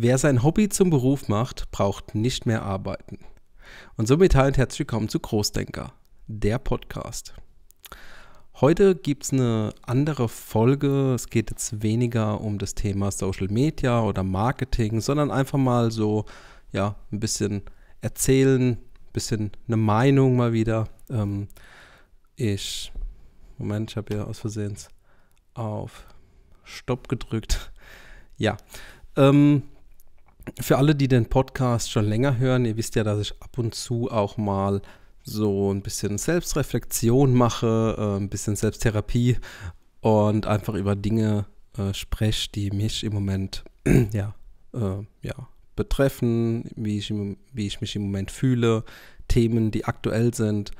Wer sein Hobby zum Beruf macht, braucht nicht mehr arbeiten. Und somit hallo und herzlich willkommen zu Großdenker, der Podcast. Heute gibt es eine andere Folge. Es geht jetzt weniger um das Thema Social Media oder Marketing, sondern einfach mal so, ja, ein bisschen erzählen, ein bisschen eine Meinung mal wieder. Ähm, ich, Moment, ich habe hier aus Versehens auf Stopp gedrückt. Ja, ähm, für alle, die den Podcast schon länger hören, ihr wisst ja, dass ich ab und zu auch mal so ein bisschen Selbstreflexion mache, äh, ein bisschen Selbsttherapie und einfach über Dinge äh, spreche, die mich im Moment ja, äh, ja, betreffen, wie ich, wie ich mich im Moment fühle, Themen, die aktuell sind.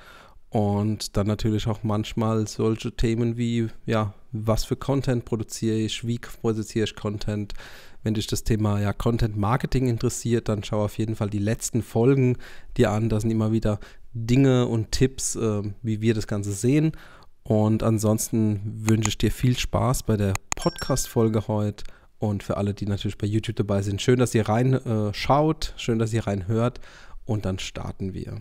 Und dann natürlich auch manchmal solche Themen wie, ja, was für Content produziere ich, wie produziere ich Content. Wenn dich das Thema ja, Content Marketing interessiert, dann schau auf jeden Fall die letzten Folgen dir an. Da sind immer wieder Dinge und Tipps, äh, wie wir das Ganze sehen. Und ansonsten wünsche ich dir viel Spaß bei der Podcast-Folge heute. Und für alle, die natürlich bei YouTube dabei sind, schön, dass ihr reinschaut, äh, schön, dass ihr reinhört. Und dann starten wir.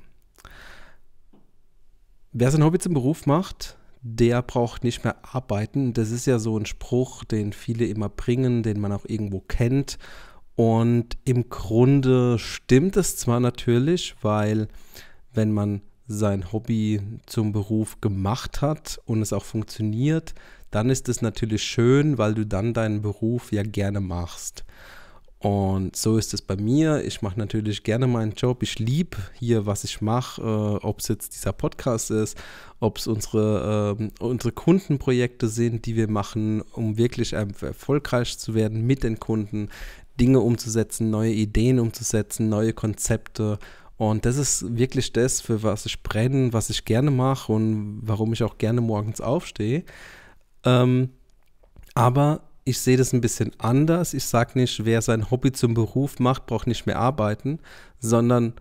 Wer sein Hobby zum Beruf macht, der braucht nicht mehr arbeiten. Das ist ja so ein Spruch, den viele immer bringen, den man auch irgendwo kennt. Und im Grunde stimmt es zwar natürlich, weil wenn man sein Hobby zum Beruf gemacht hat und es auch funktioniert, dann ist es natürlich schön, weil du dann deinen Beruf ja gerne machst. Und so ist es bei mir. Ich mache natürlich gerne meinen Job. Ich liebe hier, was ich mache, äh, ob es jetzt dieser Podcast ist, ob es unsere, äh, unsere Kundenprojekte sind, die wir machen, um wirklich erfolgreich zu werden mit den Kunden, Dinge umzusetzen, neue Ideen umzusetzen, neue Konzepte. Und das ist wirklich das, für was ich brenne, was ich gerne mache und warum ich auch gerne morgens aufstehe. Ähm, aber ich sehe das ein bisschen anders. Ich sage nicht, wer sein Hobby zum Beruf macht, braucht nicht mehr arbeiten, sondern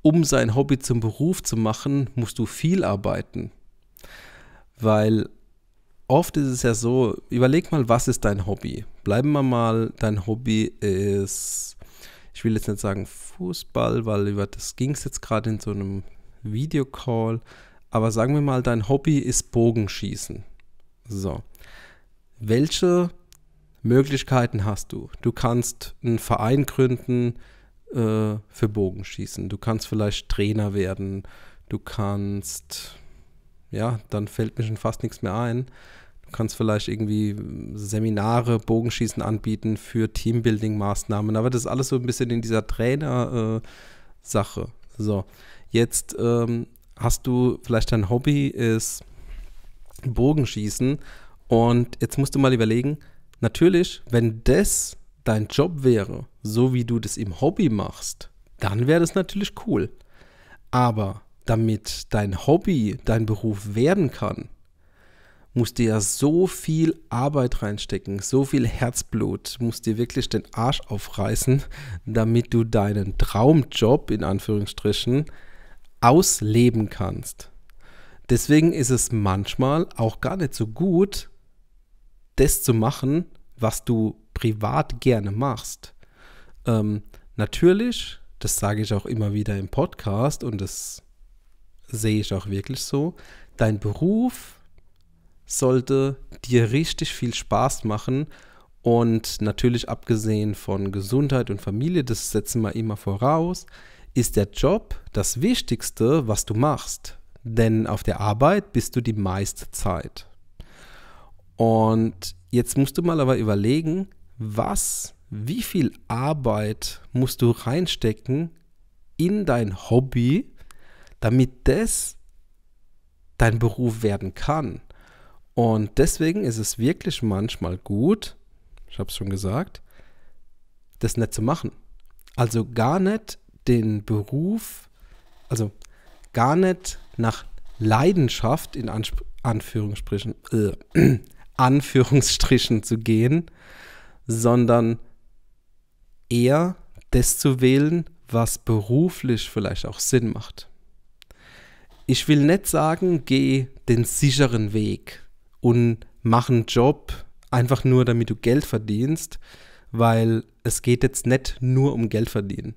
um sein Hobby zum Beruf zu machen, musst du viel arbeiten. Weil oft ist es ja so, überleg mal, was ist dein Hobby? Bleiben wir mal, dein Hobby ist, ich will jetzt nicht sagen Fußball, weil über das ging es jetzt gerade in so einem Videocall, aber sagen wir mal, dein Hobby ist Bogenschießen. So. Welche Möglichkeiten hast du. Du kannst einen Verein gründen äh, für Bogenschießen. Du kannst vielleicht Trainer werden. Du kannst, ja, dann fällt mir schon fast nichts mehr ein. Du kannst vielleicht irgendwie Seminare, Bogenschießen anbieten für Teambuilding-Maßnahmen. Aber das ist alles so ein bisschen in dieser Trainer-Sache. Äh, so, jetzt ähm, hast du vielleicht dein Hobby ist Bogenschießen. Und jetzt musst du mal überlegen, Natürlich, wenn das dein Job wäre, so wie du das im Hobby machst, dann wäre das natürlich cool. Aber damit dein Hobby dein Beruf werden kann, musst du ja so viel Arbeit reinstecken, so viel Herzblut, musst dir wirklich den Arsch aufreißen, damit du deinen Traumjob in Anführungsstrichen ausleben kannst. Deswegen ist es manchmal auch gar nicht so gut, das zu machen, was du privat gerne machst. Ähm, natürlich, das sage ich auch immer wieder im Podcast und das sehe ich auch wirklich so, dein Beruf sollte dir richtig viel Spaß machen und natürlich abgesehen von Gesundheit und Familie, das setzen wir immer voraus, ist der Job das Wichtigste, was du machst. Denn auf der Arbeit bist du die meiste Zeit. Und jetzt musst du mal aber überlegen, was, wie viel Arbeit musst du reinstecken in dein Hobby, damit das dein Beruf werden kann. Und deswegen ist es wirklich manchmal gut, ich habe es schon gesagt, das nicht zu machen. Also gar nicht den Beruf, also gar nicht nach Leidenschaft in Anf Anführungsstrichen, äh, Anführungsstrichen zu gehen, sondern eher das zu wählen, was beruflich vielleicht auch Sinn macht. Ich will nicht sagen, geh den sicheren Weg und mach einen Job einfach nur, damit du Geld verdienst, weil es geht jetzt nicht nur um Geld verdienen.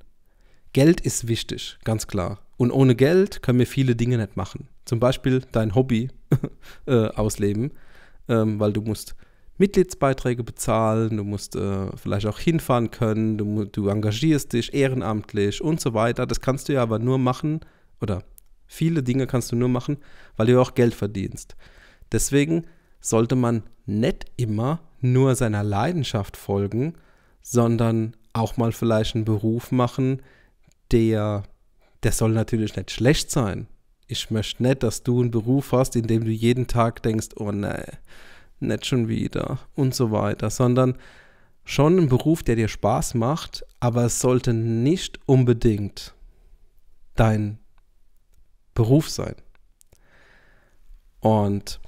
Geld ist wichtig, ganz klar. Und ohne Geld können wir viele Dinge nicht machen. Zum Beispiel dein Hobby äh, ausleben ähm, weil du musst Mitgliedsbeiträge bezahlen, du musst äh, vielleicht auch hinfahren können, du, du engagierst dich ehrenamtlich und so weiter. Das kannst du ja aber nur machen oder viele Dinge kannst du nur machen, weil du auch Geld verdienst. Deswegen sollte man nicht immer nur seiner Leidenschaft folgen, sondern auch mal vielleicht einen Beruf machen, der, der soll natürlich nicht schlecht sein ich möchte nicht, dass du einen Beruf hast, in dem du jeden Tag denkst, oh nein, nicht schon wieder und so weiter, sondern schon einen Beruf, der dir Spaß macht, aber es sollte nicht unbedingt dein Beruf sein. Und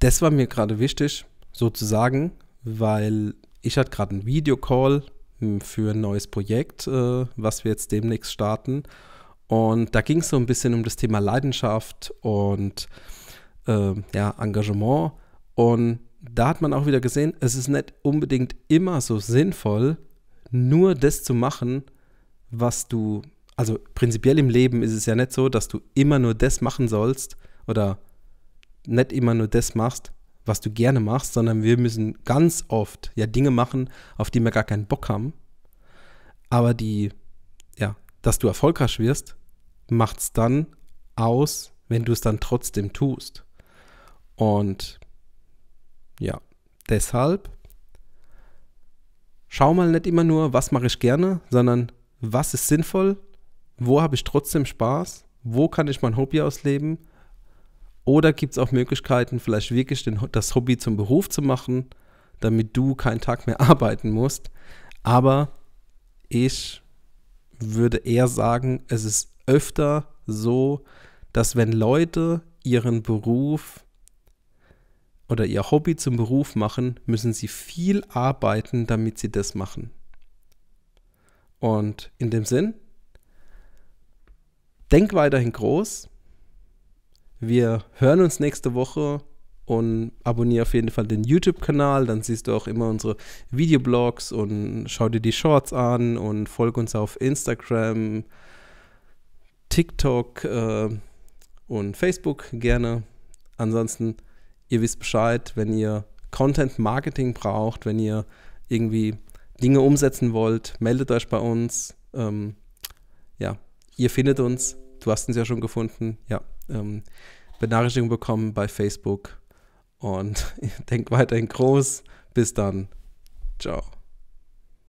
das war mir gerade wichtig, sozusagen, weil ich hatte gerade einen Videocall für ein neues Projekt, äh, was wir jetzt demnächst starten. Und da ging es so ein bisschen um das Thema Leidenschaft und äh, ja, Engagement. Und da hat man auch wieder gesehen, es ist nicht unbedingt immer so sinnvoll, nur das zu machen, was du, also prinzipiell im Leben ist es ja nicht so, dass du immer nur das machen sollst oder nicht immer nur das machst, was du gerne machst, sondern wir müssen ganz oft ja Dinge machen, auf die wir gar keinen Bock haben, aber die ja dass du erfolgreich wirst, macht es dann aus, wenn du es dann trotzdem tust. Und ja, deshalb schau mal nicht immer nur, was mache ich gerne, sondern was ist sinnvoll, wo habe ich trotzdem Spaß, wo kann ich mein Hobby ausleben oder gibt es auch Möglichkeiten, vielleicht wirklich den, das Hobby zum Beruf zu machen, damit du keinen Tag mehr arbeiten musst. Aber ich würde eher sagen, es ist öfter so, dass wenn Leute ihren Beruf oder ihr Hobby zum Beruf machen, müssen sie viel arbeiten, damit sie das machen. Und in dem Sinn, denk weiterhin groß. Wir hören uns nächste Woche und abonniere auf jeden Fall den YouTube-Kanal. Dann siehst du auch immer unsere Videoblogs und schau dir die Shorts an und folge uns auf Instagram, TikTok äh, und Facebook gerne. Ansonsten, ihr wisst Bescheid, wenn ihr Content Marketing braucht, wenn ihr irgendwie Dinge umsetzen wollt, meldet euch bei uns. Ähm, ja, ihr findet uns. Du hast uns ja schon gefunden. Ja, ähm, Benachrichtigung bekommen bei Facebook und denk weiterhin groß. Bis dann. Ciao.